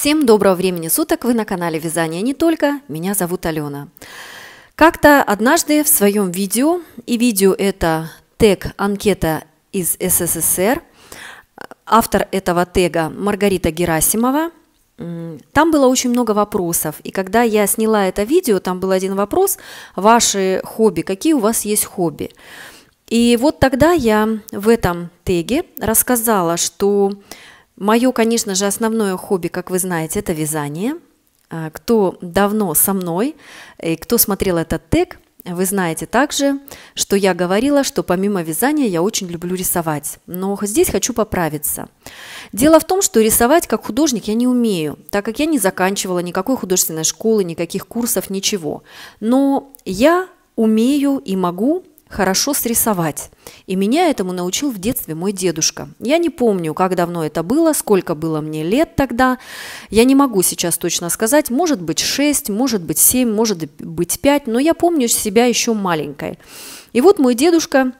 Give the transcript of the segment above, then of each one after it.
Всем доброго времени суток, вы на канале Вязание не только, меня зовут Алена. Как-то однажды в своем видео, и видео это тег «Анкета из СССР», автор этого тега Маргарита Герасимова, там было очень много вопросов, и когда я сняла это видео, там был один вопрос «Ваши хобби, какие у вас есть хобби?» И вот тогда я в этом теге рассказала, что Мое, конечно же, основное хобби, как вы знаете, это вязание. А, кто давно со мной и кто смотрел этот тег, вы знаете также, что я говорила, что помимо вязания я очень люблю рисовать, но здесь хочу поправиться. Дело в том, что рисовать как художник я не умею, так как я не заканчивала никакой художественной школы, никаких курсов, ничего. Но я умею и могу хорошо срисовать. И меня этому научил в детстве мой дедушка. Я не помню, как давно это было, сколько было мне лет тогда. Я не могу сейчас точно сказать, может быть 6, может быть 7, может быть 5, но я помню себя еще маленькой. И вот мой дедушка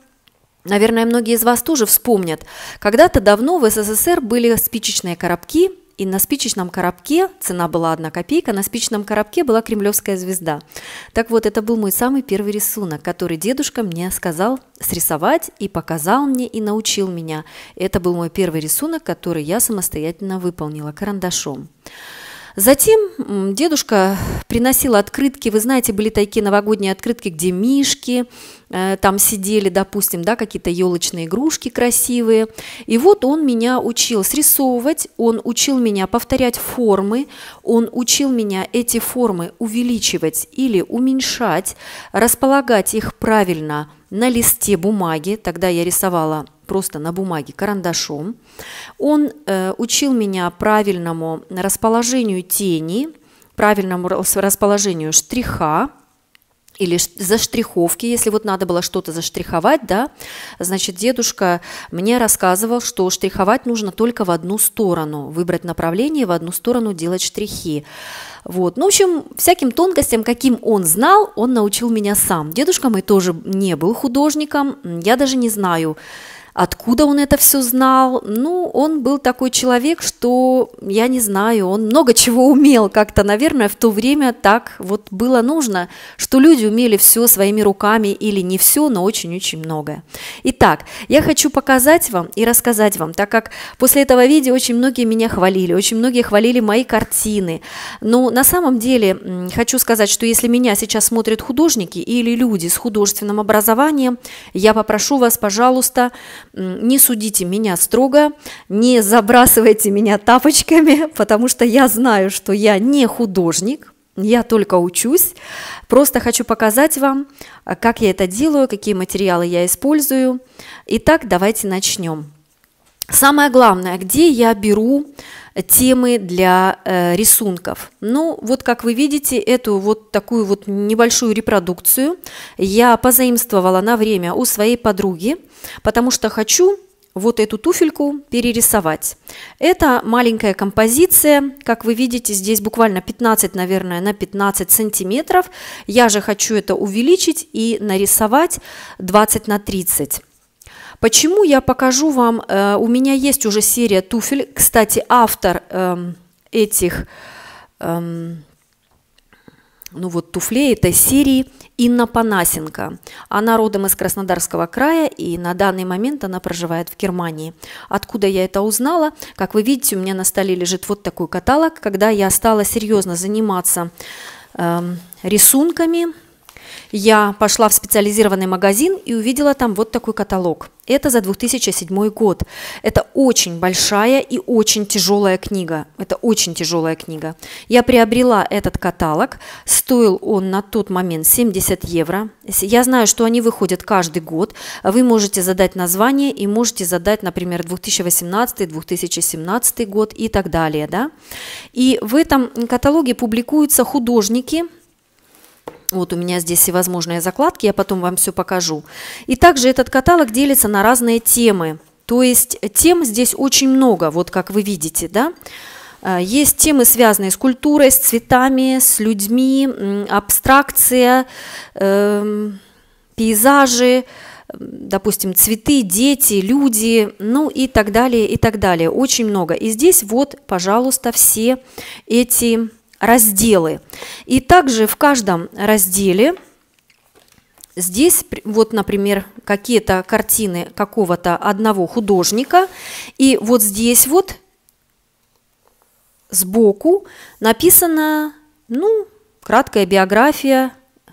Наверное, многие из вас тоже вспомнят. Когда-то давно в СССР были спичечные коробки, и на спичечном коробке, цена была одна копейка, на спичечном коробке была кремлевская звезда. Так вот, это был мой самый первый рисунок, который дедушка мне сказал срисовать и показал мне и научил меня. Это был мой первый рисунок, который я самостоятельно выполнила карандашом. Затем дедушка приносил открытки, вы знаете, были такие новогодние открытки, где мишки, э, там сидели, допустим, да, какие-то елочные игрушки красивые. И вот он меня учил срисовывать, он учил меня повторять формы, он учил меня эти формы увеличивать или уменьшать, располагать их правильно на листе бумаги. Тогда я рисовала просто на бумаге карандашом. Он э, учил меня правильному расположению тени, правильному расположению штриха, или заштриховки, если вот надо было что-то заштриховать, да, значит, дедушка мне рассказывал, что штриховать нужно только в одну сторону, выбрать направление, в одну сторону делать штрихи. Вот, ну, в общем, всяким тонкостям, каким он знал, он научил меня сам. Дедушка мой тоже не был художником, я даже не знаю, Откуда он это все знал? Ну, он был такой человек, что, я не знаю, он много чего умел как-то, наверное, в то время так вот было нужно, что люди умели все своими руками или не все, но очень-очень многое. Итак, я хочу показать вам и рассказать вам, так как после этого видео очень многие меня хвалили, очень многие хвалили мои картины. Но на самом деле хочу сказать, что если меня сейчас смотрят художники или люди с художественным образованием, я попрошу вас, пожалуйста, не судите меня строго, не забрасывайте меня тапочками, потому что я знаю, что я не художник, я только учусь, просто хочу показать вам, э, как я это делаю, какие материалы я использую. Итак, давайте начнем. Самое главное, где я беру э, темы для э, рисунков. Ну, вот как вы видите, эту вот такую вот небольшую репродукцию я позаимствовала на время у своей подруги, потому что хочу вот эту туфельку перерисовать. Это маленькая композиция, как вы видите, здесь буквально 15, наверное, на 15 сантиметров. Я же хочу это увеличить и нарисовать 20 на 30. Почему я покажу вам, э, у меня есть уже серия туфель, кстати, автор э, этих, э, ну вот туфлей этой серии Инна Панасенко. Она родом из Краснодарского края, и на данный момент она проживает в Германии. Откуда я это узнала? Как вы видите, у меня на столе лежит вот такой каталог, когда я стала серьезно заниматься эм, рисунками, я пошла в специализированный магазин и увидела там вот такой каталог. Это за 2007 год. Это очень большая и очень тяжелая книга. Это очень тяжелая книга. Я приобрела этот каталог. Стоил он на тот момент 70 евро. Я знаю, что они выходят каждый год. Вы можете задать название и можете задать, например, 2018-2017 год и так далее. Да? И в этом каталоге публикуются художники – вот у меня здесь всевозможные закладки, я потом вам все покажу. И также этот каталог делится на разные темы. То есть тем здесь очень много, вот как вы видите, да. А, есть темы, связанные с культурой, с цветами, с людьми, абстракция, эм, пейзажи, допустим, цветы, дети, люди, ну и так далее, и так далее. Очень много. И здесь вот, пожалуйста, все эти разделы. И также в каждом разделе Здесь вот, например, какие-то картины какого-то одного художника. И вот здесь вот сбоку написана, ну, краткая биография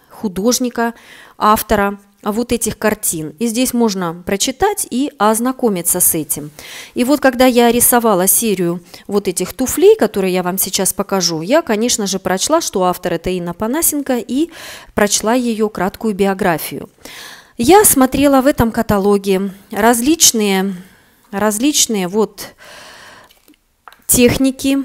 художника, автора. А, вот этих картин. И здесь можно прочитать и ознакомиться с этим. И вот когда я рисовала серию вот этих туфлей, которые я вам сейчас покажу, я, конечно же, прочла, что автор это Инна Панасенко, и прочла ее краткую биографию. Я смотрела в этом каталоге различные, различные вот техники,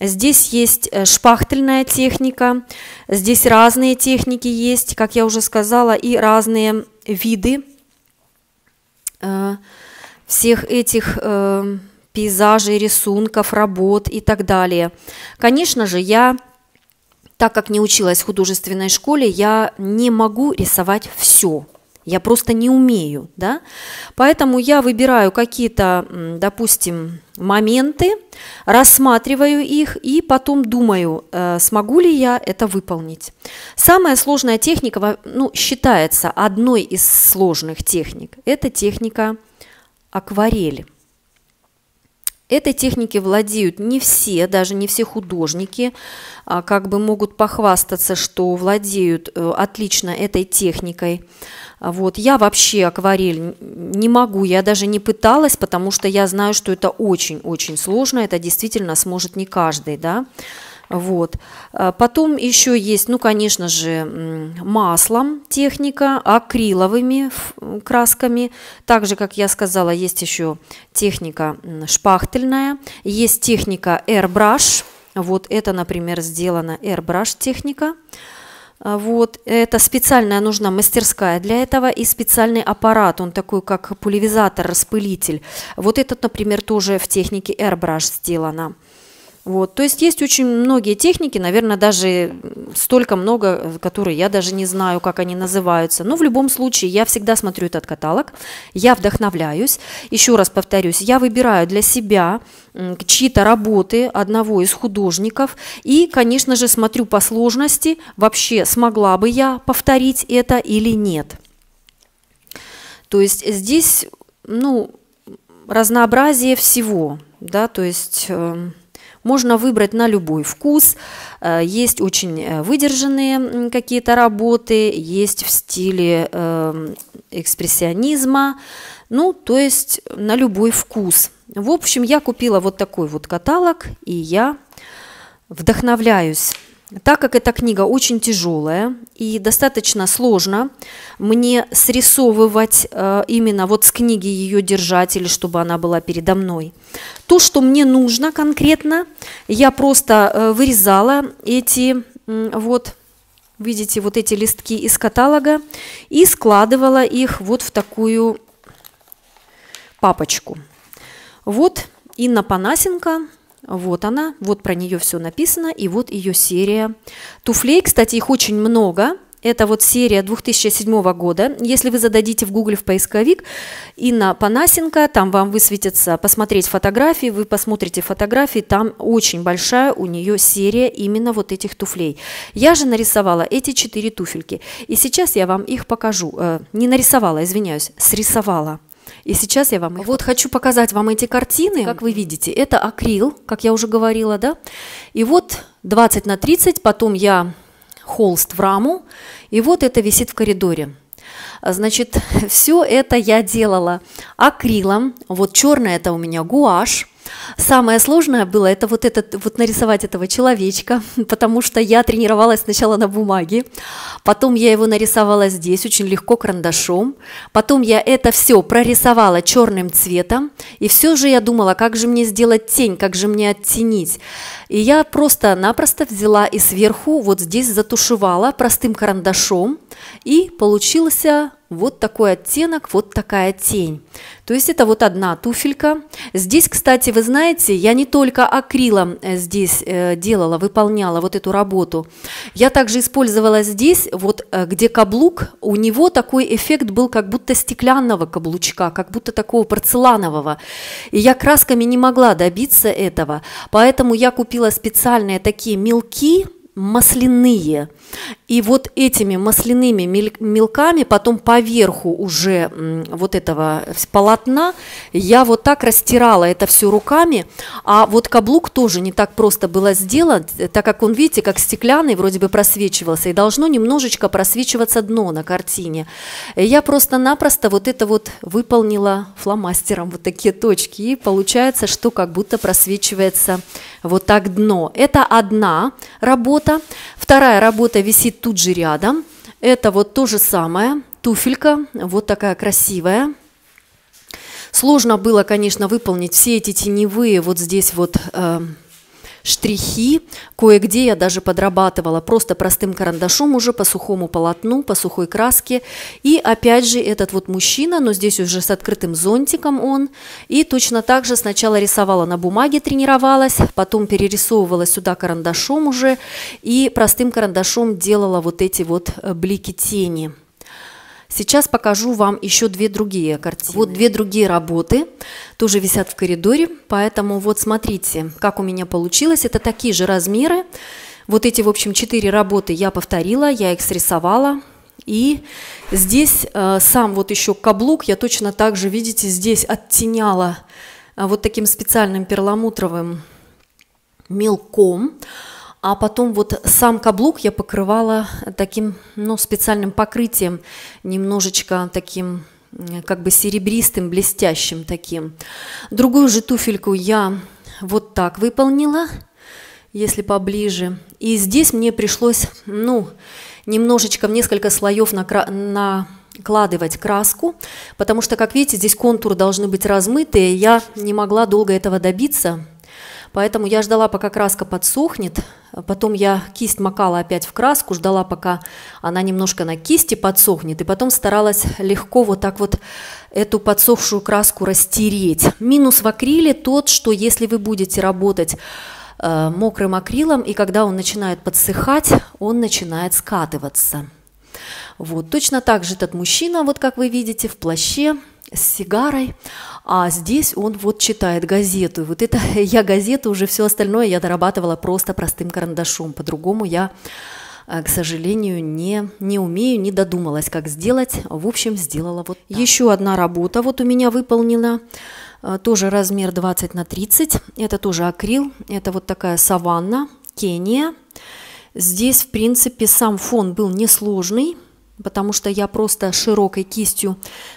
Здесь есть э, шпахтельная техника, здесь разные техники есть, как я уже сказала, и разные виды э, всех этих э, пейзажей, рисунков, работ и так далее. Конечно же, я, так как не училась в художественной школе, я не могу рисовать все – я просто не умею, да, поэтому я выбираю какие-то, допустим, моменты, рассматриваю их и потом думаю, э, смогу ли я это выполнить. Самая сложная техника, ну, считается одной из сложных техник, это техника акварель. Этой технике владеют не все, даже не все художники, а, как бы могут похвастаться, что владеют э, отлично этой техникой. Вот. Я вообще акварель не могу, я даже не пыталась, потому что я знаю, что это очень-очень сложно, это действительно сможет не каждый, да. Вот. А потом еще есть, ну, конечно же, маслом техника, акриловыми красками. Также, как я сказала, есть еще техника шпахтельная, есть техника airbrush. Вот это, например, сделана airbrush техника. А вот, это специальная нужна мастерская для этого и специальный аппарат, он такой как пульверизатор, распылитель. Вот этот, например, тоже в технике airbrush сделано. Вот, то есть есть очень многие техники, наверное, даже столько много, э, которые я даже не знаю, как они называются. Но в любом случае я всегда смотрю этот каталог, я вдохновляюсь. Еще раз повторюсь, я выбираю для себя чьи-то работы одного из художников и, конечно же, смотрю по сложности, вообще смогла бы я повторить это или нет. То есть здесь, ну, разнообразие всего, да, то есть эм, можно выбрать на любой вкус. Э, есть очень э, выдержанные какие-то работы, есть в стиле эм, экспрессионизма. Ну, то есть на любой вкус. В общем, я купила вот такой вот каталог, и я вдохновляюсь так как эта книга очень тяжелая и достаточно сложно мне срисовывать э, именно вот с книги ее держать или чтобы она была передо мной. То, что мне нужно конкретно, я просто э, вырезала эти вот, видите, вот эти листки из каталога и складывала их вот в такую папочку. Вот Инна Панасенко вот она, вот про нее все написано, и вот ее серия туфлей. Кстати, их очень много. Это вот серия 2007 года. Если вы зададите в Гугле в поисковик Инна Панасенко, там вам высветится посмотреть фотографии, вы посмотрите фотографии, там очень большая у нее серия именно вот этих туфлей. Я же нарисовала эти четыре туфельки, и сейчас я вам их покажу. Э, не нарисовала, извиняюсь, срисовала. И сейчас я вам их... Вот хочу показать вам эти картины. Как вы видите, это акрил, как я уже говорила, да? И вот 20 на 30, потом я холст в раму, и вот это висит в коридоре. Значит, все это я делала акрилом. Вот черное это у меня гуашь. Самое сложное было это вот этот вот нарисовать этого человечка, потому что я тренировалась сначала на бумаге, потом я его нарисовала здесь очень легко карандашом, потом я это все прорисовала черным цветом, и все же я думала, как же мне сделать тень, как же мне оттенить. И я просто-напросто взяла и сверху вот здесь затушевала простым карандашом, и получился вот такой оттенок, вот такая тень. То есть это вот одна туфелька. Здесь, кстати, вы знаете, я не только акрилом э, здесь э, делала, выполняла вот эту работу. Я также использовала здесь, вот э, где каблук, у него такой эффект был как будто стеклянного каблучка, как будто такого порцеланового. И я красками не могла добиться этого, поэтому я купила специальные такие мелки, масляные. И вот этими масляными мелками потом поверху уже вот этого полотна я вот так растирала это все руками. А вот каблук тоже не так просто было сделан, э, так как он, видите, как стеклянный вроде бы просвечивался, и должно немножечко просвечиваться дно на картине. Э, я просто-напросто вот это вот выполнила фломастером, вот такие точки, и получается, что как будто просвечивается вот так дно. Это одна работа, работа. Вторая работа висит тут же рядом. Это вот то же самое, туфелька, вот такая красивая. Сложно было, конечно, выполнить все эти теневые вот здесь вот э, штрихи, кое-где я даже подрабатывала просто простым карандашом уже по сухому полотну, по сухой краске. И опять же этот вот мужчина, но здесь уже с открытым зонтиком он. И точно так же сначала рисовала на бумаге, тренировалась, потом перерисовывала сюда карандашом уже и простым карандашом делала вот эти вот э, блики тени. Сейчас покажу вам еще две другие картины. Вот две другие работы, тоже висят в коридоре, поэтому вот смотрите, как у меня получилось. Это такие же размеры. Вот эти, в общем, четыре работы я повторила, я их срисовала. И здесь э, сам вот еще каблук я точно так же, видите, здесь оттеняла э, вот таким специальным перламутровым мелком а потом вот сам каблук я покрывала таким, ну, специальным покрытием, немножечко таким как бы серебристым, блестящим таким. Другую же туфельку я вот так выполнила, если поближе. И здесь мне пришлось, ну, немножечко в несколько слоев накра- накладывать краску, потому что, как видите, здесь контур должны быть размытые, я не могла долго этого добиться – Поэтому я ждала, пока краска подсохнет. Потом я кисть макала опять в краску, ждала, пока она немножко на кисти подсохнет. И потом старалась легко вот так вот эту подсохшую краску растереть. Минус в акриле тот, что если вы будете работать э, мокрым акрилом, и когда он начинает подсыхать, он начинает скатываться. Вот, точно так же этот мужчина, вот как вы видите, в плаще, с сигарой, а здесь он вот читает газету. вот это я газету, уже все остальное я дорабатывала просто простым карандашом. По-другому я, э, к сожалению, не, не умею, не додумалась, как сделать. В общем, сделала вот так. Еще одна работа вот у меня выполнена. Э, тоже размер 20 на 30. Это тоже акрил. Это вот такая саванна, Кения. Здесь, в принципе, сам фон был несложный потому что я просто широкой кистью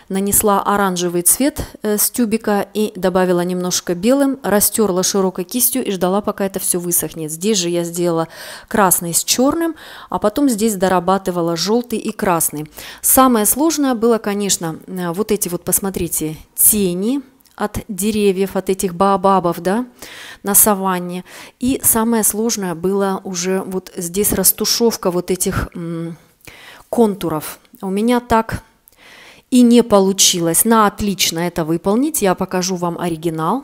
нанесла оранжевый цвет э, с тюбика и добавила немножко белым, растерла широкой кистью и ждала, пока это все высохнет. Здесь же я сделала красный с черным, а потом здесь дорабатывала желтый и красный. Самое сложное было, конечно, э, вот эти вот, посмотрите, тени, от деревьев, от этих баобабов, да, на саванне. И самое сложное было уже вот здесь растушевка вот этих контуров. У меня так и не получилось. На отлично это выполнить. Я покажу вам оригинал.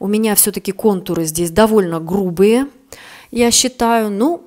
У меня все-таки контуры здесь довольно грубые, я считаю. Ну,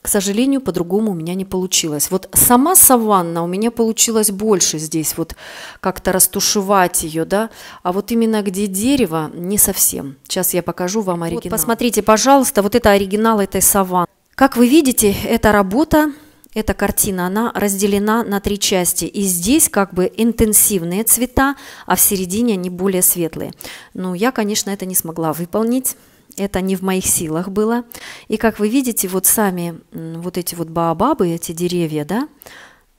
к сожалению, по-другому у меня не получилось. Вот сама саванна у меня получилось больше здесь, вот как-то растушевать ее, да, а вот именно где дерево, не совсем. Сейчас я покажу вам оригинал. Вот посмотрите, пожалуйста, вот это оригинал этой саванны. Как вы видите, эта работа эта картина, она разделена на три части. И здесь как бы интенсивные цвета, а в середине они более светлые. Но ну, я, конечно, это не смогла выполнить. Это не в моих силах было. И как вы видите, вот сами вот эти вот баобабы, эти деревья, да,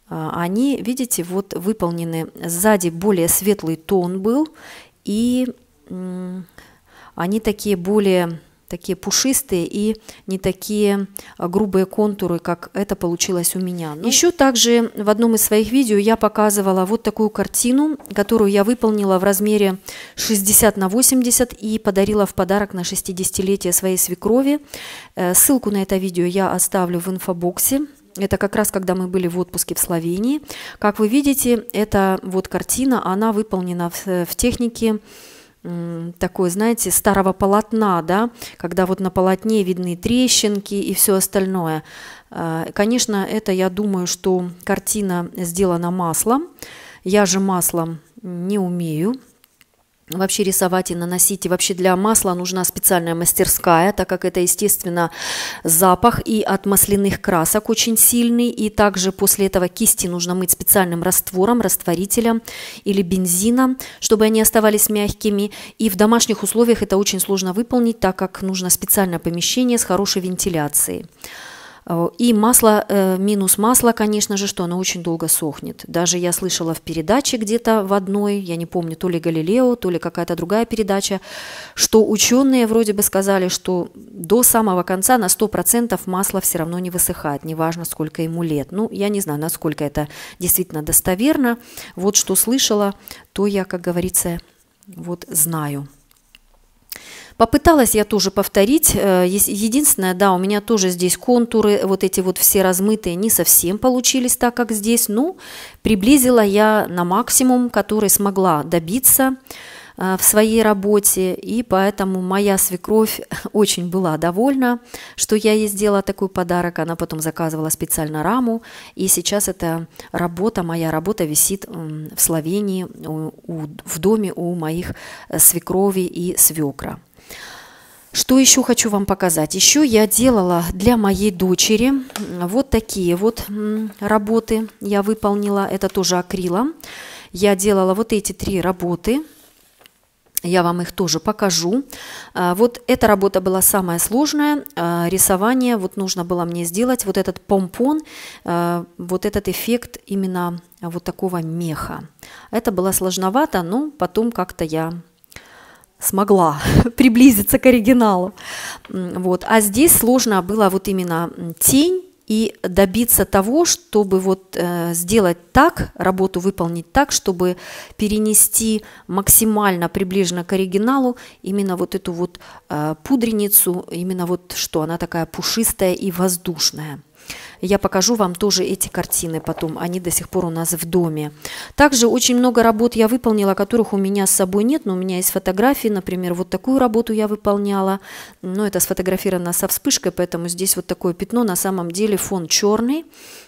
а, они, видите, вот выполнены. Сзади более светлый тон был, и они такие более такие пушистые и не такие а, грубые контуры, как это получилось у меня. Ну, Еще также в одном из своих видео я показывала вот такую картину, которую я выполнила в размере 60 на 80 и подарила в подарок на 60-летие своей свекрови. Э, ссылку на это видео я оставлю в инфобоксе. Это как раз когда мы были в отпуске в Словении. Как вы видите, эта вот картина, она выполнена в, э, в технике такой, знаете, старого полотна, да, когда вот на полотне видны трещинки и все остальное. А, конечно, это, я думаю, что картина сделана маслом. Я же маслом не умею, вообще рисовать и наносить. И вообще для масла нужна специальная мастерская, так как это, естественно, запах и от масляных красок очень сильный. И также после этого кисти нужно мыть специальным раствором, растворителем или бензином, чтобы они оставались мягкими. И в домашних условиях это очень сложно выполнить, так как нужно специальное помещение с хорошей вентиляцией. Э, и масло, э, минус масла, конечно же, что оно очень долго сохнет. Даже я слышала в передаче где-то в одной, я не помню, то ли Галилео, то ли какая-то другая передача, что ученые вроде бы сказали, что до самого конца на 100% масло все равно не высыхает, неважно, сколько ему лет. Ну, я не знаю, насколько это действительно достоверно. Вот что слышала, то я, как говорится, вот знаю. Попыталась я тоже повторить. Э, единственное, да, у меня тоже здесь контуры, вот эти вот все размытые, не совсем получились так, как здесь. Но ну, приблизила я на максимум, который смогла добиться э, в своей работе, и поэтому моя свекровь очень была довольна, что я ей сделала такой подарок. Она потом заказывала специально раму, и сейчас эта работа, моя работа висит в Словении, в доме у моих э, свекрови и свекра. Что еще хочу вам показать? Еще я делала для моей дочери вот такие вот работы. Я выполнила, это тоже акрилом. Я делала вот эти три работы. Я вам их тоже покажу. А, вот эта работа была самая сложная. А, рисование вот нужно было мне сделать. Вот этот помпон, а, вот этот эффект именно вот такого меха. Это было сложновато, но потом как-то я смогла приблизиться к оригиналу. Вот. А здесь сложно было вот именно тень и добиться того, чтобы вот э, сделать так, работу выполнить так, чтобы перенести максимально приближенно к оригиналу именно вот эту вот э, пудреницу, именно вот что она такая пушистая и воздушная. Я покажу вам тоже эти картины потом, они до сих пор у нас в доме. Также очень много работ я выполнила, которых у меня с собой нет, но у меня есть фотографии, например, вот такую работу я выполняла, но это сфотографировано со вспышкой, поэтому здесь вот такое пятно, на самом деле фон черный,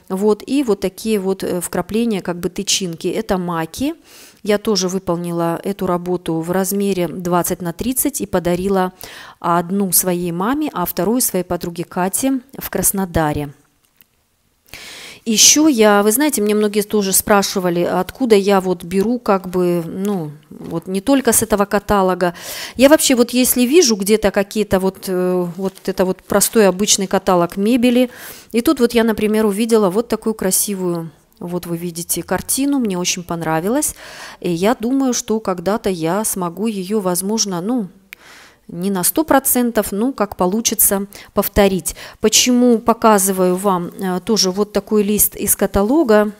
вот, и вот такие вот э, вкрапления, как бы тычинки, это маки, я тоже выполнила эту работу в размере 20 на 30 и подарила одну своей маме, а вторую своей подруге Кате в Краснодаре. Еще я, вы знаете, мне многие тоже спрашивали, откуда я вот беру как бы, ну, вот не только с этого каталога. Я вообще вот если вижу где-то какие-то вот, э, вот это вот простой обычный каталог мебели, и тут вот я, например, увидела вот такую красивую вот вы видите картину, мне очень понравилась, и я думаю, что когда-то я смогу ее, возможно, ну, не на 100%, ну, как получится повторить. Почему показываю вам э, тоже вот такой лист из каталога,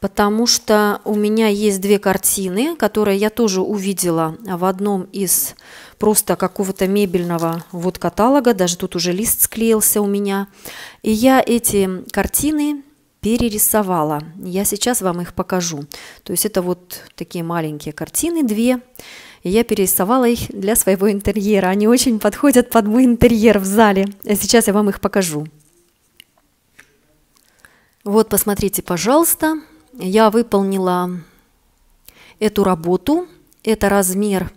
потому что у меня есть две картины, которые я тоже увидела в одном из просто какого-то мебельного вот каталога, даже тут уже лист склеился у меня. И я эти картины перерисовала. Я сейчас вам их покажу. То есть это вот такие маленькие картины, две. Две и я перерисовала их для своего интерьера. Они очень подходят под мой интерьер в зале. А сейчас я вам их покажу. Вот, посмотрите, пожалуйста, я выполнила эту работу. Это размер,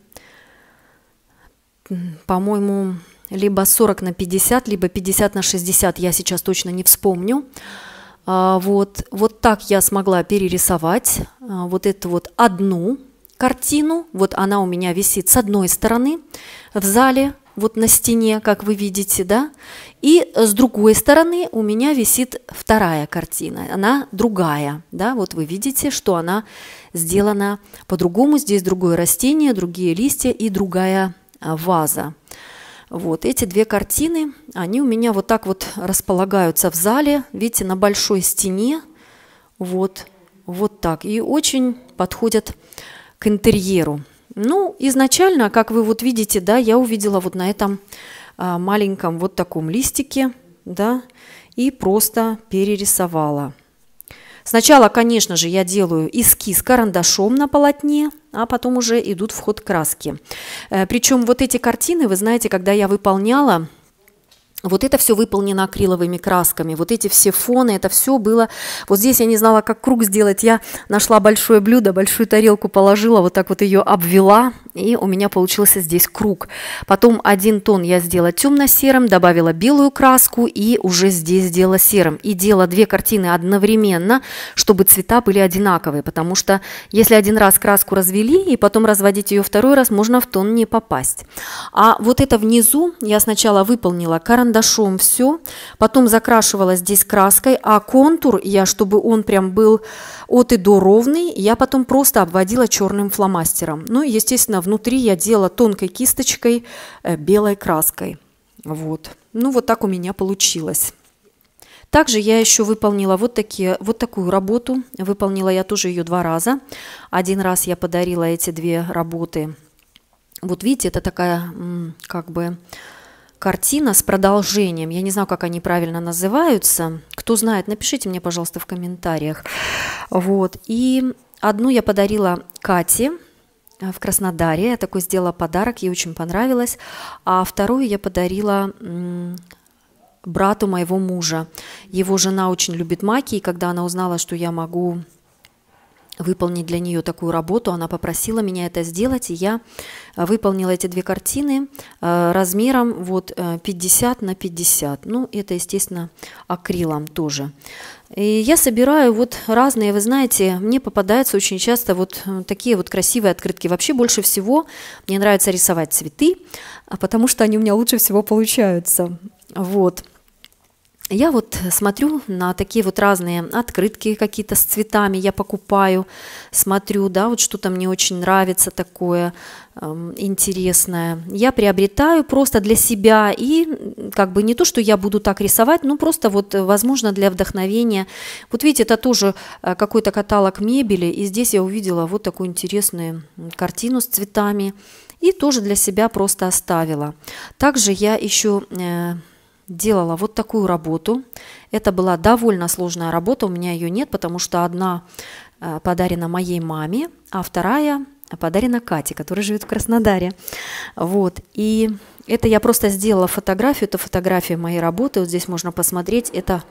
по-моему, либо 40 на 50, либо 50 на 60, я сейчас точно не вспомню. А, вот, вот так я смогла перерисовать а, вот эту вот одну картину. Вот она у меня висит с одной стороны в зале, вот на стене, как вы видите, да, и с другой стороны у меня висит вторая картина, она другая, да, вот вы видите, что она сделана по-другому, здесь другое растение, другие листья и другая а, ваза. Вот эти две картины, они у меня вот так вот располагаются в зале, видите, на большой стене, вот, вот так, и очень подходят к интерьеру. Ну, изначально, как вы вот видите, да, я увидела вот на этом а, маленьком вот таком листике, да, и просто перерисовала. Сначала, конечно же, я делаю эскиз карандашом на полотне, а потом уже идут в ход краски. Э, причем вот эти картины, вы знаете, когда я выполняла вот это все выполнено акриловыми красками, вот эти все фоны, это все было... Вот здесь я не знала, как круг сделать, я нашла большое блюдо, большую тарелку положила, вот так вот ее обвела, и у меня получился здесь круг. Потом один тон я сделала темно-серым, добавила белую краску и уже здесь сделала серым. И делала две картины одновременно, чтобы цвета были одинаковые, потому что если один раз краску развели и потом разводить ее второй раз, можно в тон не попасть. А вот это внизу я сначала выполнила карандашом все, потом закрашивала здесь краской, а контур я, чтобы он прям был от и до ровный, я потом просто обводила черным фломастером. Ну, естественно, внутри я делала тонкой кисточкой э, белой краской. Вот. Ну, вот так у меня получилось. Также я еще выполнила вот, такие, вот такую работу. Выполнила я тоже ее два раза. Один раз я подарила эти две работы. Вот видите, это такая как бы картина с продолжением. Я не знаю, как они правильно называются. Кто знает, напишите мне, пожалуйста, в комментариях. Вот. И одну я подарила Кате, Э, в Краснодаре. Я такой сделала подарок, ей очень понравилось. А вторую я подарила брату моего мужа. Его жена очень любит маки, и когда она узнала, что я могу выполнить для нее такую работу. Она попросила меня это сделать, и я э, выполнила эти две картины э, размером вот 50 на 50. Ну, это, естественно, акрилом тоже. И я собираю вот разные, вы знаете, мне попадаются очень часто вот э, такие вот красивые открытки. Вообще больше всего мне нравится рисовать цветы, а потому что они у меня лучше всего получаются. Вот. Я вот смотрю на такие вот разные открытки какие-то с цветами, я покупаю, смотрю, да, вот что-то мне очень нравится такое э, интересное. Я приобретаю просто для себя и как бы не то, что я буду так рисовать, ну просто вот, э, возможно, для вдохновения. Вот видите, это тоже э, какой-то каталог мебели, и здесь я увидела вот такую интересную картину с цветами и тоже для себя просто оставила. Также я еще э, делала вот такую работу. Это была довольно сложная работа, у меня ее нет, потому что одна э, подарена моей маме, а вторая подарена Кате, которая живет в Краснодаре. Вот. И это я просто сделала фотографию, это фотография моей работы, вот здесь можно посмотреть, это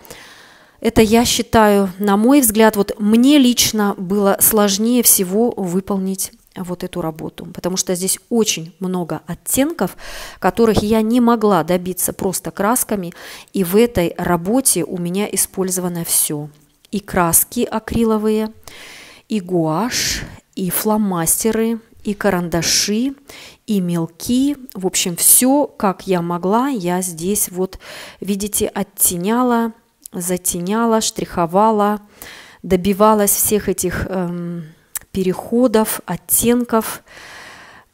это я считаю, на мой взгляд, вот мне лично было сложнее всего выполнить вот эту работу, потому что здесь очень много оттенков, которых я не могла добиться просто красками, и в этой работе у меня использовано все. И краски акриловые, и гуашь, и фломастеры, и карандаши, и мелки. В общем, все, как я могла, я здесь вот, видите, оттеняла, затеняла, штриховала, добивалась всех этих... Эм, переходов, оттенков.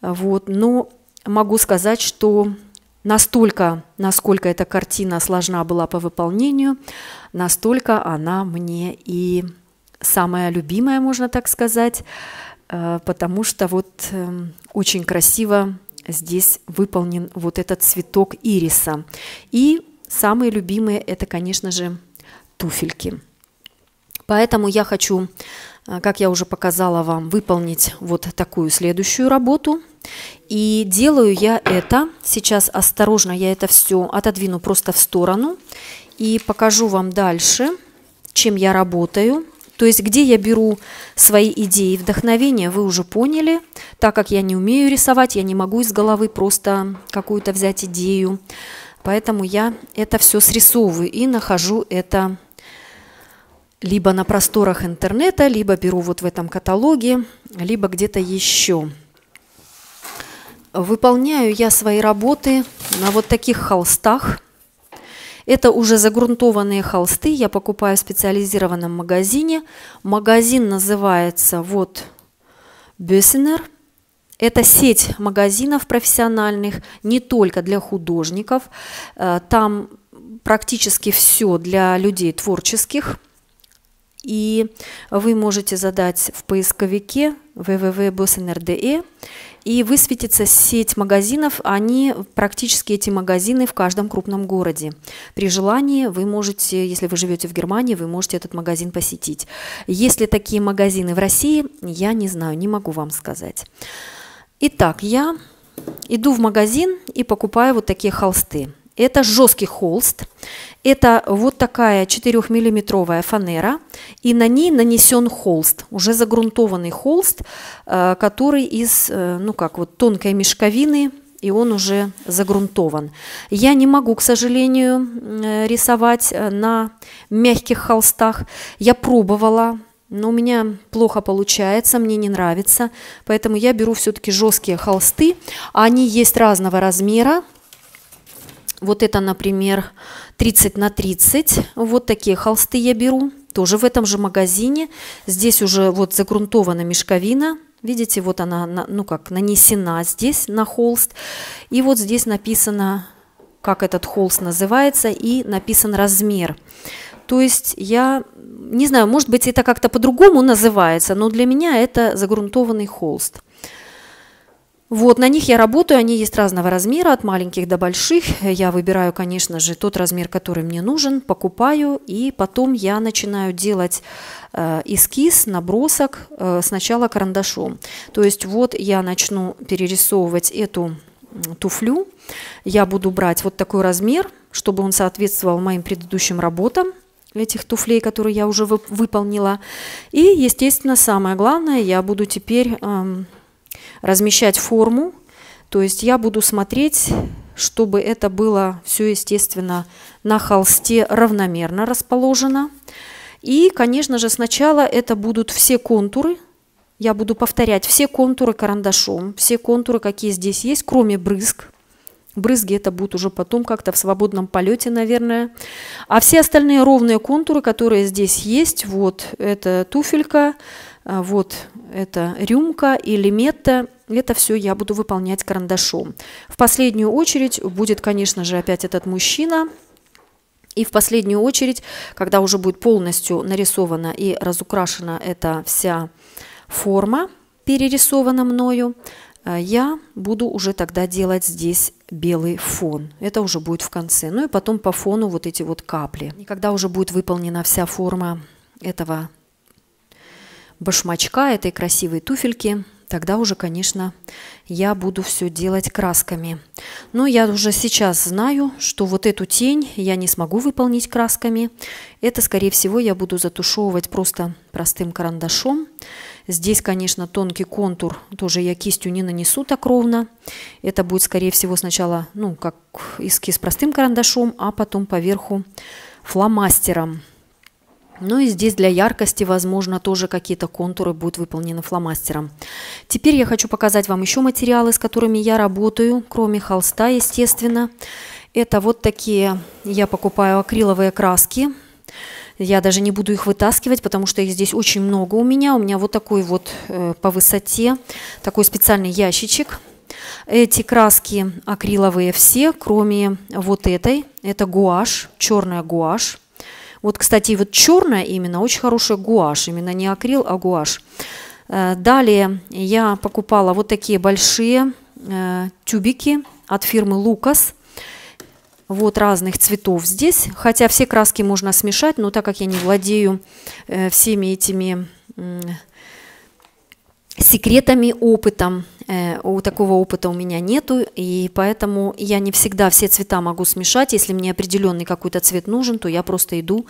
Вот. Но могу сказать, что настолько, насколько эта картина сложна была по выполнению, настолько она мне и самая любимая, можно так сказать, э, потому что вот э, очень красиво здесь выполнен вот этот цветок ириса. И самые любимые это, конечно же, туфельки. Поэтому я хочу а, как я уже показала вам, выполнить вот такую следующую работу. И делаю я это, сейчас осторожно я это все отодвину просто в сторону и покажу вам дальше, чем я работаю. То есть, где я беру свои идеи и вдохновение, вы уже поняли. Так как я не умею рисовать, я не могу из головы просто какую-то взять идею. Поэтому я это все срисовываю и нахожу это либо на просторах интернета, либо беру вот в этом каталоге, либо где-то еще. Выполняю я свои работы на вот таких холстах. Это уже загрунтованные холсты, я покупаю в специализированном магазине. Магазин называется вот Бюссенер. Это сеть магазинов профессиональных, не только для художников. Э, там практически все для людей творческих и вы можете задать в поисковике www.bosener.de и высветится сеть магазинов. Они практически эти магазины в каждом крупном городе. При желании вы можете, если вы живете в Германии, вы можете этот магазин посетить. Есть ли такие магазины в России, я не знаю, не могу вам сказать. Итак, я иду в магазин и покупаю вот такие холсты. Это жесткий холст, это вот такая 4-миллиметровая фанера, и на ней нанесен холст, уже загрунтованный холст, э, который из, э, ну как, вот тонкой мешковины, и он уже загрунтован. Я не могу, к сожалению, э, рисовать на мягких холстах. Я пробовала, но у меня плохо получается, мне не нравится, поэтому я беру все-таки жесткие холсты. Они есть разного размера, вот это, например, 30 на 30. Вот такие холсты я беру. Тоже в этом же магазине. Здесь уже вот загрунтована мешковина. Видите, вот она, ну как, нанесена здесь на холст. И вот здесь написано, как этот холст называется, и написан размер. То есть я не знаю, может быть, это как-то по-другому называется, но для меня это загрунтованный холст. Вот, на них я работаю, они есть разного размера, от маленьких до больших. Я выбираю, конечно же, тот размер, который мне нужен, покупаю, и потом я начинаю делать э, эскиз, набросок э, сначала карандашом. То есть вот я начну перерисовывать эту туфлю, я буду брать вот такой размер, чтобы он соответствовал моим предыдущим работам, этих туфлей, которые я уже выполнила. И, естественно, самое главное, я буду теперь эм, размещать форму, то есть я буду смотреть, чтобы это было все, естественно, на холсте равномерно расположено. И, конечно же, сначала это будут все контуры, я буду повторять все контуры карандашом, все контуры, какие здесь есть, кроме брызг. Брызги это будут уже потом как-то в свободном полете, наверное. А все остальные ровные контуры, которые здесь есть, вот эта туфелька, а, вот это рюмка или метта, это все я буду выполнять карандашом. В последнюю очередь будет, конечно же, опять этот мужчина, и в последнюю очередь, когда уже будет полностью нарисована и разукрашена эта вся форма, перерисована мною, э, я буду уже тогда делать здесь белый фон. Это уже будет в конце. Ну и потом по фону вот эти вот капли. И когда уже будет выполнена вся форма этого башмачка, этой красивой туфельки, тогда уже, конечно, я буду все делать красками. Но я уже сейчас знаю, что вот эту тень я не смогу выполнить красками. Это, скорее всего, я буду затушевывать просто простым карандашом. Здесь, конечно, тонкий контур тоже я кистью не нанесу так ровно. Это будет, скорее всего, сначала, ну, как эскиз простым карандашом, а потом поверху фломастером. Ну и здесь для яркости, возможно, тоже какие-то контуры будут выполнены фломастером. Теперь я хочу показать вам еще материалы, с которыми я работаю, кроме холста, естественно. Это вот такие, я покупаю акриловые краски. Я даже не буду их вытаскивать, потому что их здесь очень много у меня. У меня вот такой вот э, по высоте, такой специальный ящичек. Эти краски акриловые все, кроме вот этой. Это гуашь, черная гуашь. Вот, кстати, вот черная именно очень хорошая гуашь, именно не акрил, а гуашь. Э, далее я покупала вот такие большие э, тюбики от фирмы Лукас. Вот разных цветов здесь, хотя все краски можно смешать, но так как я не владею э, всеми этими секретами, опытом. Э, у такого опыта у меня нету, и поэтому я не всегда все цвета могу смешать. Если мне определенный какой-то цвет нужен, то я просто иду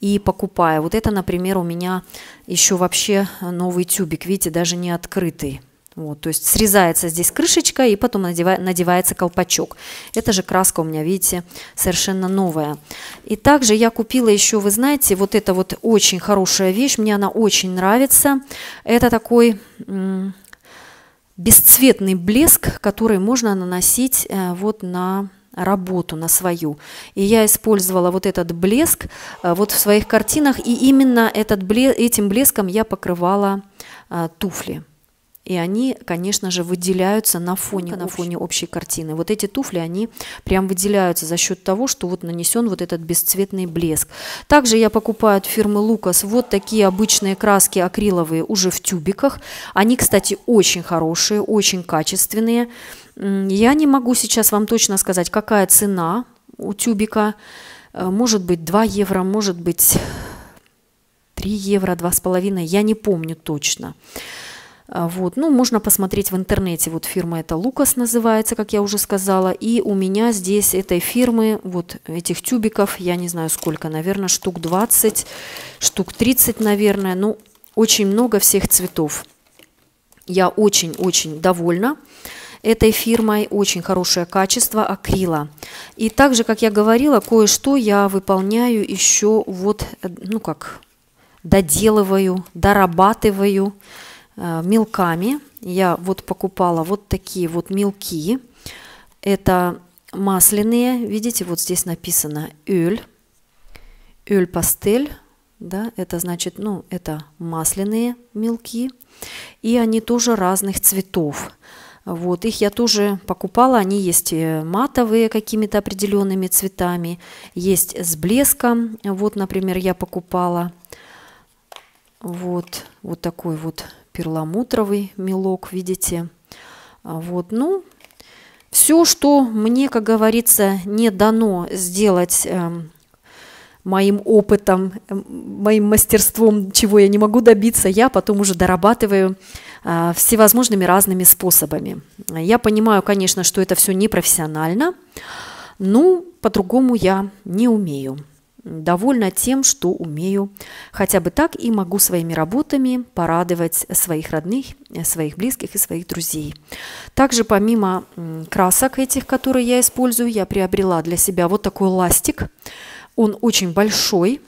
и покупаю. Вот это, например, у меня еще вообще новый тюбик, видите, даже не открытый. Вот, то есть срезается здесь крышечка и потом надевает, надевается колпачок. Это же краска у меня, видите, совершенно новая. И также я купила еще, вы знаете, вот это вот очень хорошая вещь, мне она очень нравится. Это такой бесцветный блеск, который можно наносить э, вот на работу на свою. И я использовала вот этот блеск э, вот в своих картинах, и именно этот бле этим блеском я покрывала э, туфли. И они, конечно же, выделяются на фоне, на фоне общей картины. Вот эти туфли, они прям выделяются за счет того, что вот нанесен вот этот бесцветный блеск. Также я покупаю от фирмы Лукас вот такие обычные краски акриловые уже в тюбиках. Они, кстати, очень хорошие, очень качественные. Я не могу сейчас вам точно сказать, какая цена у тюбика. Э, может быть 2 евро, может быть 3 евро, 2,5. Я не помню точно. А, вот. Ну, можно посмотреть в интернете. Вот фирма это Лукас называется, как я уже сказала. И у меня здесь этой фирмы, вот этих тюбиков, я не знаю сколько, наверное, штук 20, штук 30, наверное. Ну, очень много всех цветов. Я очень-очень довольна этой фирмой. Очень хорошее качество акрила. И также, как я говорила, кое-что я выполняю еще вот, э, ну как, доделываю, дорабатываю. Э, мелками. Я вот покупала вот такие вот мелки. Это масляные, видите, вот здесь написано «Юль», «Юль пастель», да, это значит, ну, это масляные мелки, и они тоже разных цветов. Вот, их я тоже покупала, они есть э, матовые какими-то определенными цветами, есть с блеском, вот, например, я покупала вот, вот такой вот перламутровый мелок, видите. А, вот, ну, все, что мне, как говорится, не дано сделать эм, моим опытом, эм, моим мастерством, чего я не могу добиться, я потом уже дорабатываю э, всевозможными разными способами. Я понимаю, конечно, что это все непрофессионально, но ну, по-другому я не умею довольна тем, что умею. Хотя бы так и могу своими работами порадовать своих родных, своих близких и своих друзей. Также помимо красок этих, которые я использую, я приобрела для себя вот такой ластик. Он очень большой,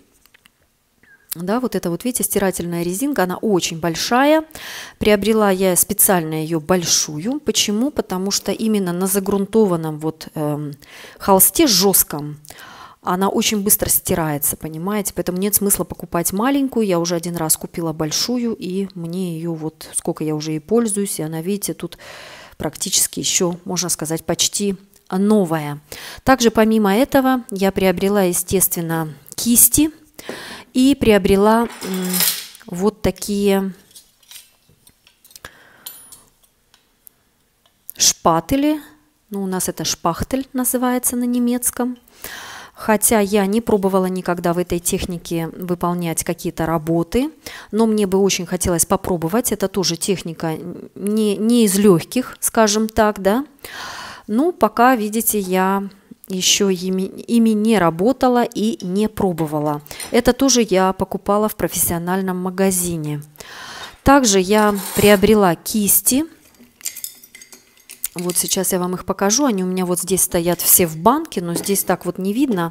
да, вот это вот, видите, стирательная резинка, она очень большая. Приобрела я специально ее большую. Почему? Потому что именно на загрунтованном вот эм, холсте жестком, она очень быстро стирается, понимаете, поэтому нет смысла покупать маленькую, я уже один раз купила большую, и мне ее вот сколько я уже и пользуюсь, и она, видите, тут практически еще, можно сказать, почти новая. Также помимо этого я приобрела, естественно, кисти и приобрела вот такие шпатели, ну у нас это шпахтель называется на немецком, Хотя я не пробовала никогда в этой технике выполнять какие-то работы, но мне бы очень хотелось попробовать. Это тоже техника не, не из легких, скажем так, да. Ну, пока, видите, я еще ими, ими не работала и не пробовала. Это тоже я покупала в профессиональном магазине. Также я приобрела кисти – вот сейчас я вам их покажу. Они у меня вот здесь стоят все в банке, но здесь так вот не видно.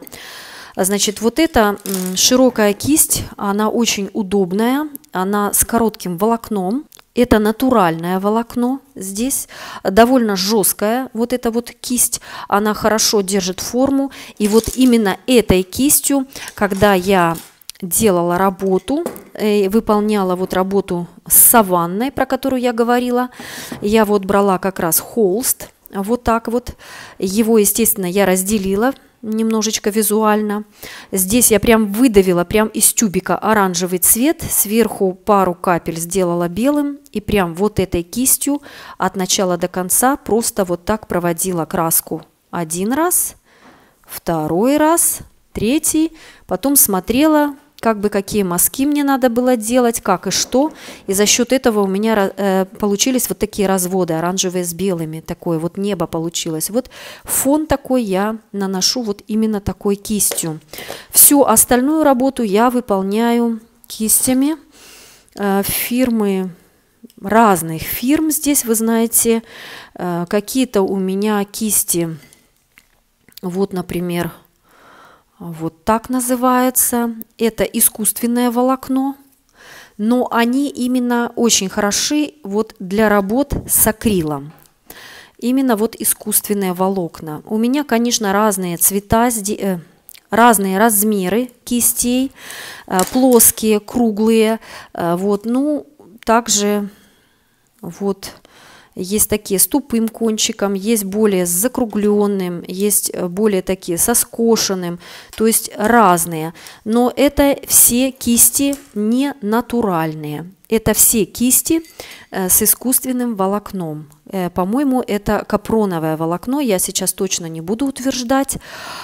А, значит, вот эта широкая кисть, она очень удобная, она с коротким волокном. Это натуральное волокно здесь, довольно жесткая вот эта вот кисть, она хорошо держит форму. И вот именно этой кистью, когда я делала работу, Э, выполняла вот работу с саванной, про которую я говорила. Я вот брала как раз холст, вот так вот. Его, естественно, я разделила немножечко визуально. Здесь я прям выдавила прям из тюбика оранжевый цвет, сверху пару капель сделала белым и прям вот этой кистью от начала до конца просто вот так проводила краску один раз, второй раз, третий, потом смотрела, как бы какие мазки мне надо было делать, как и что. И за счет этого у меня э, получились вот такие разводы, оранжевые с белыми, такое вот небо получилось. Вот фон такой я наношу вот именно такой кистью. Всю остальную работу я выполняю кистями э, фирмы разных фирм здесь, вы знаете, э, какие-то у меня кисти, вот, например, вот так называется. Это искусственное волокно. Но они именно очень хороши вот для работ с акрилом. Именно вот искусственные волокна. У меня, конечно, разные цвета, э, разные размеры кистей, э, плоские, круглые. Э, вот, ну, также вот есть такие с тупым кончиком, есть более с закругленным, есть э, более такие со скошенным, то есть разные. Но это все кисти не натуральные. Это все кисти э, с искусственным волокном. Э, по-моему, это капроновое волокно, я сейчас точно не буду утверждать.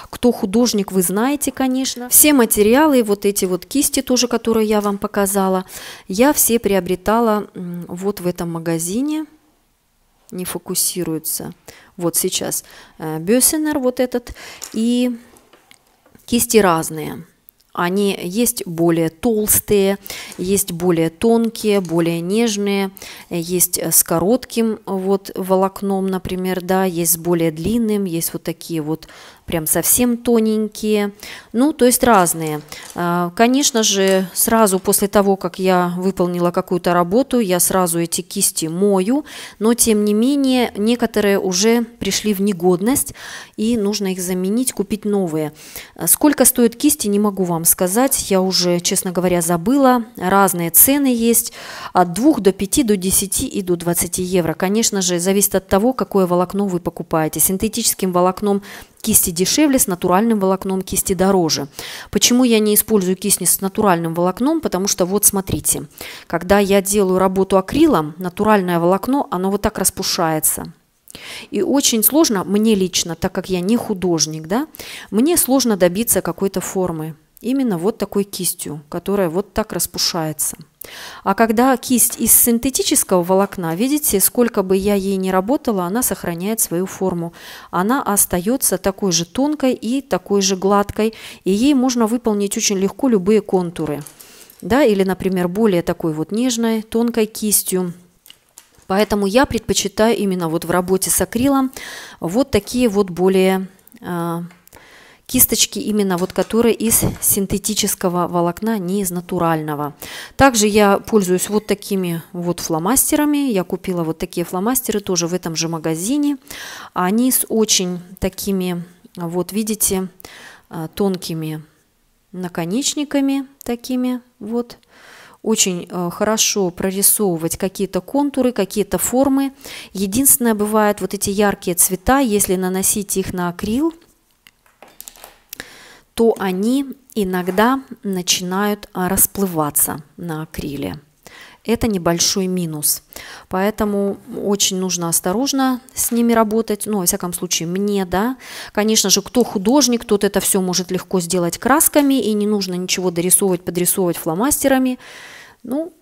Кто художник, вы знаете, конечно. Все материалы, вот эти вот кисти тоже, которые я вам показала, я все приобретала вот в этом магазине – не фокусируется. Вот сейчас э, бюсенер вот этот. И кисти разные. Они есть более толстые, есть более тонкие, более нежные, есть с коротким вот волокном, например, да, есть с более длинным, есть вот такие вот прям совсем тоненькие, ну, то есть разные. А, конечно же, сразу после того, как я выполнила какую-то работу, я сразу эти кисти мою, но тем не менее некоторые уже пришли в негодность и нужно их заменить, купить новые. А, сколько стоят кисти, не могу вам сказать, я уже, честно говоря, забыла. Разные цены есть от 2 до 5, до 10 и до 20 евро. Конечно же, зависит от того, какое волокно вы покупаете. Синтетическим волокном кисти дешевле, с натуральным волокном кисти дороже. Почему я не использую кисти с натуральным волокном? Потому что вот смотрите, когда я делаю работу акрилом, натуральное волокно, оно вот так распушается. И очень сложно, мне лично, так как я не художник, да, мне сложно добиться какой-то формы. Именно вот такой кистью, которая вот так распушается. А когда кисть из синтетического волокна, видите, сколько бы я ей ни работала, она сохраняет свою форму. Она остается такой же тонкой и такой же гладкой, и ей можно выполнить очень легко любые контуры. Да, или, например, более такой вот нежной, тонкой кистью. Поэтому я предпочитаю именно вот в работе с акрилом вот такие вот более а, кисточки именно вот которые из синтетического волокна, не из натурального. Также я пользуюсь вот такими вот фломастерами. Я купила вот такие фломастеры тоже в этом же магазине. Они с очень такими, вот видите, э, тонкими наконечниками такими вот очень э, хорошо прорисовывать какие-то контуры, какие-то формы. Единственное бывает вот эти яркие цвета, если наносить их на акрил – то они иногда начинают а, расплываться на акриле. Это небольшой минус. Поэтому очень нужно осторожно с ними работать. Ну, во всяком случае, мне, да. Конечно же, кто художник, тот это все может легко сделать красками, и не нужно ничего дорисовывать, подрисовывать фломастерами. Ну,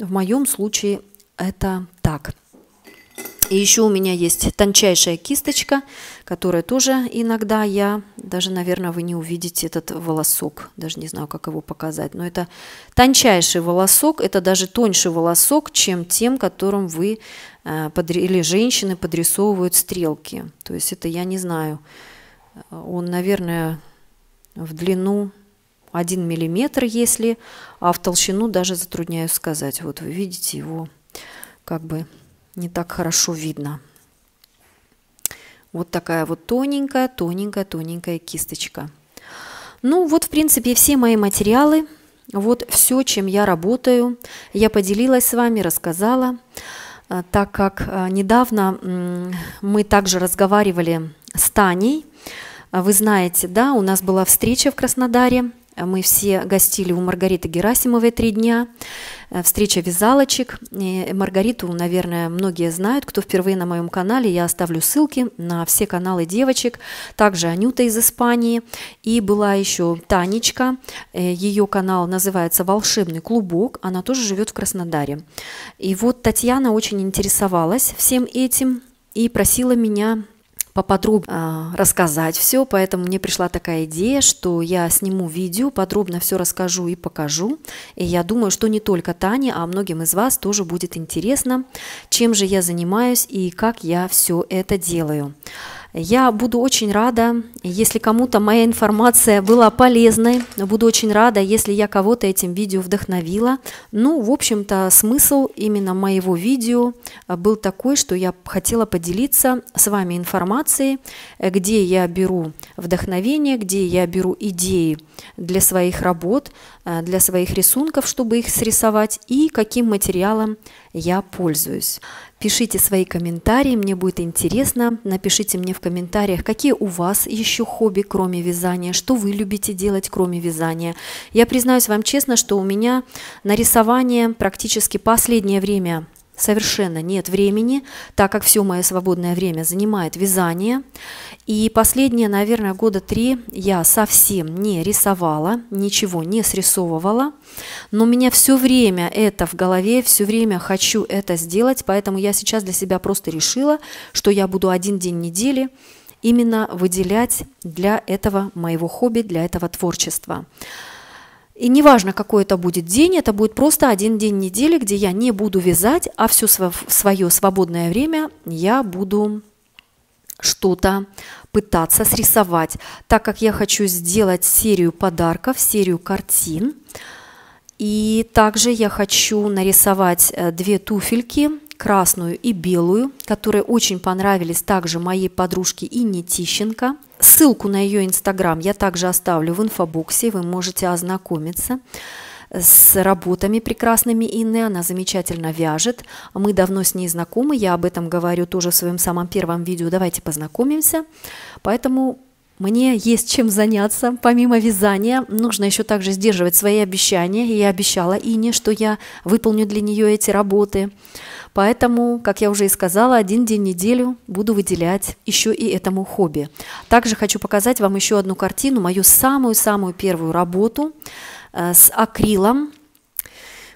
в моем случае это так. И еще у меня есть тончайшая кисточка, которая тоже иногда я, даже, наверное, вы не увидите этот волосок, даже не знаю, как его показать, но это тончайший волосок, это даже тоньше волосок, чем тем, которым вы э, или женщины подрисовывают стрелки. То есть это я не знаю, он, наверное, в длину 1 миллиметр, если, а в толщину даже затрудняюсь сказать. Вот вы видите его как бы не так хорошо видно. Вот такая вот тоненькая, тоненькая, тоненькая кисточка. Ну вот, в принципе, все мои материалы. Вот все, чем я работаю. Я поделилась с вами, рассказала. Э, так как э, недавно мы также разговаривали с Таней, э, вы знаете, да, у нас была встреча в Краснодаре, мы все гостили у Маргариты Герасимовой три дня. Э, встреча вязалочек. И Маргариту, наверное, многие знают, кто впервые на моем канале. Я оставлю ссылки на все каналы девочек. Также Анюта из Испании. И была еще Танечка. Э, ее канал называется «Волшебный клубок». Она тоже живет в Краснодаре. И вот Татьяна очень интересовалась всем этим и просила меня поподробнее а, рассказать все, поэтому мне пришла такая идея, что я сниму видео, подробно все расскажу и покажу. И я думаю, что не только Тане, а многим из вас тоже будет интересно, чем же я занимаюсь и как я все это делаю. Я буду очень рада, если кому-то моя информация была полезной. Буду очень рада, если я кого-то этим видео вдохновила. Ну, в общем-то, смысл именно моего видео э, был такой, что я хотела поделиться с вами информацией, э, где я беру вдохновение, где я беру идеи для своих работ, э, для своих рисунков, чтобы их срисовать, и каким материалом я пользуюсь. Пишите свои комментарии, мне будет интересно. Напишите мне в комментариях, какие у вас еще хобби, кроме вязания, что вы любите делать, кроме вязания. Я признаюсь вам честно, что у меня на рисование практически последнее время совершенно нет времени, так как все мое свободное время занимает вязание. И последние, наверное, года три я совсем не рисовала, ничего не срисовывала, но у меня все время это в голове, все время хочу это сделать, поэтому я сейчас для себя просто решила, что я буду один день недели именно выделять для этого моего хобби, для этого творчества. И неважно, какой это будет день, это будет просто один день недели, где я не буду вязать, а все свое свободное время я буду что-то пытаться срисовать, так как я хочу сделать серию подарков, серию картин. И также я хочу нарисовать э, две туфельки красную и белую, которые очень понравились также моей подружке Инне Тищенко. Ссылку на ее инстаграм я также оставлю в инфобоксе, вы можете ознакомиться с работами прекрасными Инны, она замечательно вяжет. Мы давно с ней знакомы, я об этом говорю тоже в своем самом первом видео, давайте познакомимся. Поэтому мне есть чем заняться. Помимо вязания, нужно еще также сдерживать свои обещания. И я обещала Ине, что я выполню для нее эти работы. Поэтому, как я уже и сказала, один день в неделю буду выделять еще и этому хобби. Также хочу показать вам еще одну картину, мою самую-самую первую работу э, с акрилом.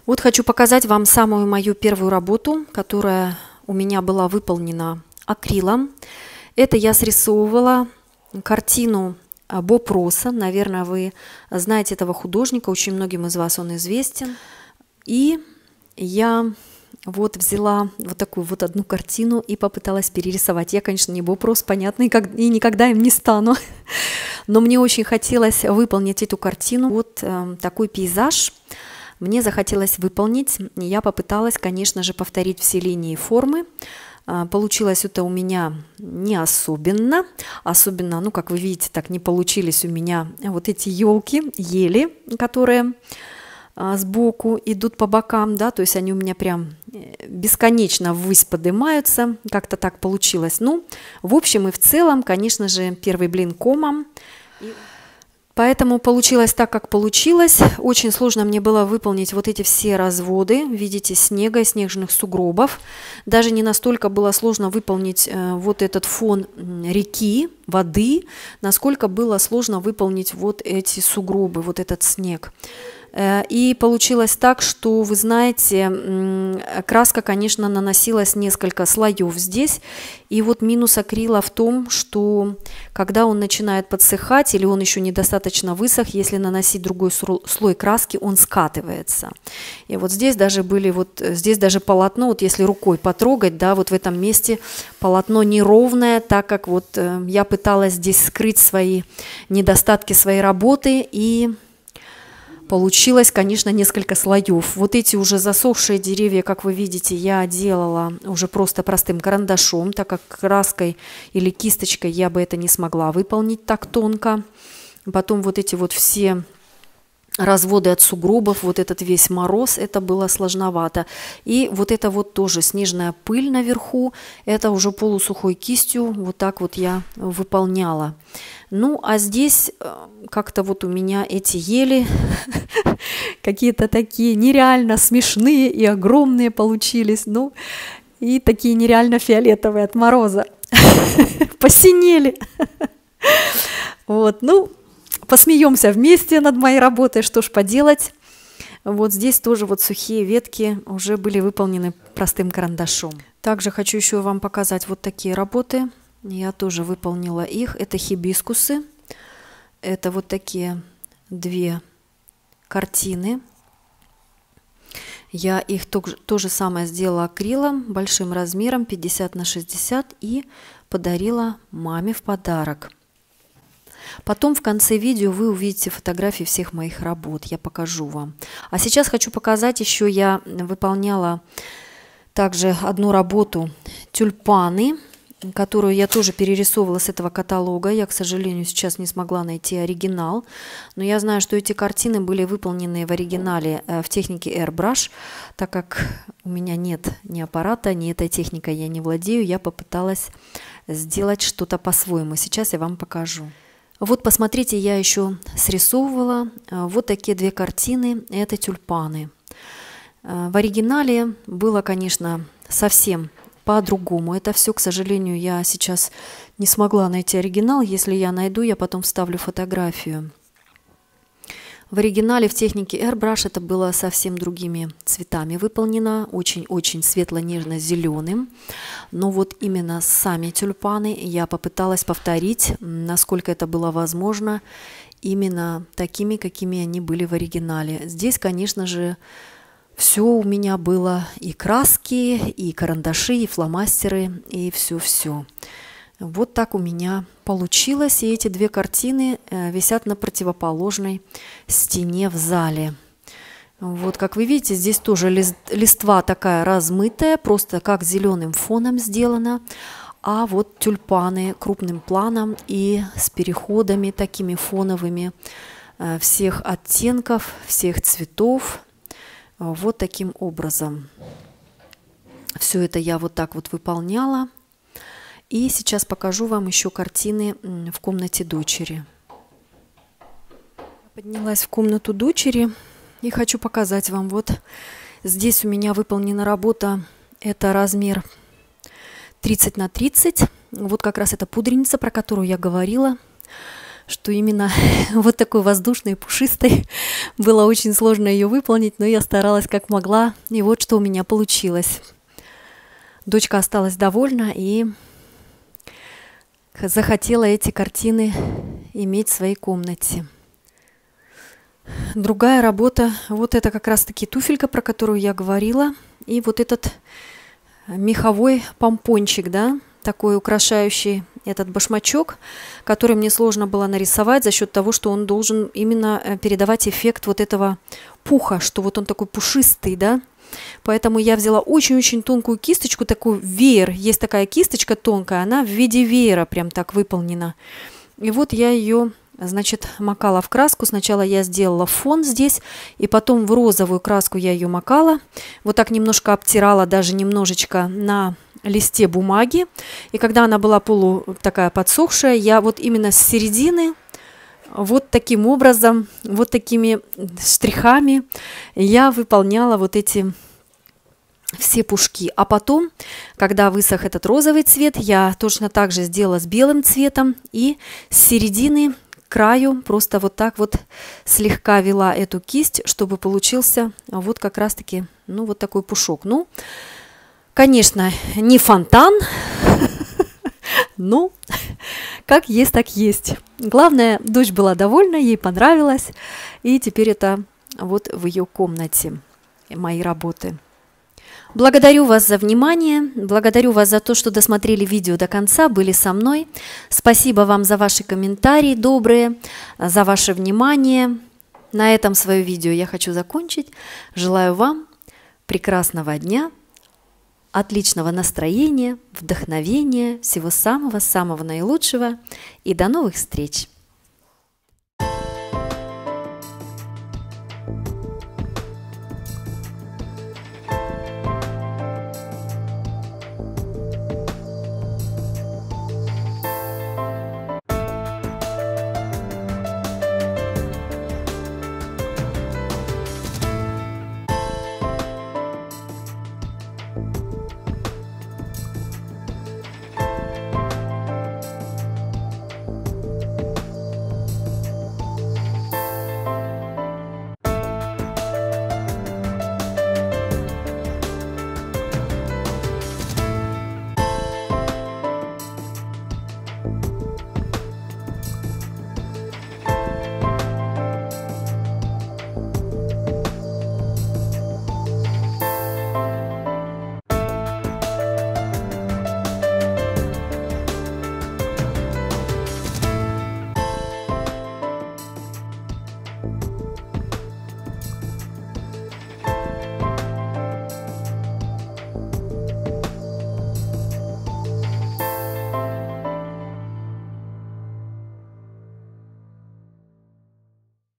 Вот хочу показать вам самую мою первую работу, которая у меня была выполнена акрилом. Это я срисовывала картину Боб Росса. Наверное, вы знаете этого художника, очень многим из вас он известен. И я вот взяла вот такую вот одну картину и попыталась перерисовать. Я, конечно, не Боб Росс, понятно, и, никогда им не стану. Но мне очень хотелось выполнить эту картину. Вот э, такой пейзаж мне захотелось выполнить. Я попыталась, конечно же, повторить все линии формы, а, получилось это у меня не особенно. Особенно, ну, как вы видите, так не получились у меня вот эти елки, ели, которые а, сбоку идут по бокам, да, то есть они у меня прям э, бесконечно ввысь поднимаются, как-то так получилось. Ну, в общем и в целом, конечно же, первый блин комом. И... Поэтому получилось так, как получилось. Очень сложно мне было выполнить вот эти все разводы, видите, снега и снежных сугробов. Даже не настолько было сложно выполнить э, вот этот фон реки, воды, насколько было сложно выполнить вот эти сугробы, вот этот снег. Э, и получилось так, что, вы знаете, краска, конечно, наносилась несколько слоев здесь. И вот минус акрила в том, что когда он начинает подсыхать или он еще недостаточно высох, если наносить другой слой краски, он скатывается. И вот здесь даже были вот, здесь даже полотно, вот если рукой потрогать, да, вот в этом месте полотно неровное, так как вот э, я пыталась здесь скрыть свои недостатки своей работы и Получилось, конечно, несколько слоев. Вот эти уже засохшие деревья, как вы видите, я делала уже просто простым карандашом, так как краской или кисточкой я бы это не смогла выполнить так тонко. Потом вот эти вот все разводы от сугробов, вот этот весь мороз, это было сложновато. И вот это вот тоже снежная пыль наверху, это уже полусухой кистью, вот так вот я выполняла. Ну, а здесь э, как-то вот у меня эти ели какие-то такие нереально смешные и огромные получились, ну, и такие нереально фиолетовые от мороза, посинели. Вот, ну, посмеемся вместе над моей работой, что ж поделать. Вот здесь тоже вот сухие ветки уже были выполнены простым карандашом. Также хочу еще вам показать вот такие работы. Я тоже выполнила их. Это хибискусы. Это вот такие две картины. Я их то, то же самое сделала акрилом большим размером 50 на 60 и подарила маме в подарок. Потом в конце видео вы увидите фотографии всех моих работ, я покажу вам. А сейчас хочу показать, еще я выполняла также одну работу «Тюльпаны», которую я тоже перерисовывала с этого каталога. Я, к сожалению, сейчас не смогла найти оригинал, но я знаю, что эти картины были выполнены в оригинале э, в технике Airbrush, так как у меня нет ни аппарата, ни этой техникой я не владею, я попыталась сделать что-то по-своему. Сейчас я вам покажу. Вот посмотрите, я еще срисовывала э, вот такие две картины. Это тюльпаны. Э, в оригинале было, конечно, совсем по-другому. Это все, к сожалению, я сейчас не смогла найти оригинал. Если я найду, я потом вставлю фотографию. В оригинале в технике Airbrush это было совсем другими цветами выполнено, очень-очень светло-нежно-зеленым. Но вот именно сами тюльпаны я попыталась повторить, насколько это было возможно, именно такими, какими они были в оригинале. Здесь, конечно же, все у меня было и краски, и карандаши, и фломастеры, и все-все. Вот так у меня получилось, и эти две картины э, висят на противоположной стене в зале. Вот, как вы видите, здесь тоже листва такая размытая, просто как зеленым фоном сделана. А вот тюльпаны крупным планом и с переходами такими фоновыми э, всех оттенков, всех цветов. Вот таким образом. Все это я вот так вот выполняла. И сейчас покажу вам еще картины в комнате дочери. Поднялась в комнату дочери и хочу показать вам. Вот здесь у меня выполнена работа. Это размер 30 на 30. Вот как раз эта пудреница, про которую я говорила, что именно вот такой воздушной, пушистой. Было очень сложно ее выполнить, но я старалась как могла. И вот что у меня получилось. Дочка осталась довольна и захотела эти картины иметь в своей комнате. Другая работа, вот это как раз-таки туфелька, про которую я говорила, и вот этот меховой помпончик, да, такой украшающий этот башмачок, который мне сложно было нарисовать за счет того, что он должен именно э, передавать эффект вот этого пуха, что вот он такой пушистый, да, Поэтому я взяла очень-очень тонкую кисточку, такой веер. Есть такая кисточка тонкая, она в виде веера прям так выполнена. И вот я ее значит, макала в краску. Сначала я сделала фон здесь, и потом в розовую краску я ее макала. Вот так немножко обтирала, даже немножечко на листе бумаги. И когда она была полу такая подсохшая, я вот именно с середины вот таким образом, вот такими штрихами я выполняла вот эти все пушки. А потом, когда высох этот розовый цвет, я точно так же сделала с белым цветом и с середины краю просто вот так вот слегка вела эту кисть, чтобы получился вот как раз таки, ну вот такой пушок. Ну, конечно, не фонтан, но как есть, так есть. Главное, дочь была довольна, ей понравилось. И теперь это вот в ее комнате мои работы. Благодарю вас за внимание, благодарю вас за то, что досмотрели видео до конца, были со мной. Спасибо вам за ваши комментарии добрые, за ваше внимание. На этом свое видео я хочу закончить. Желаю вам прекрасного дня, отличного настроения, вдохновения, всего самого-самого наилучшего и до новых встреч!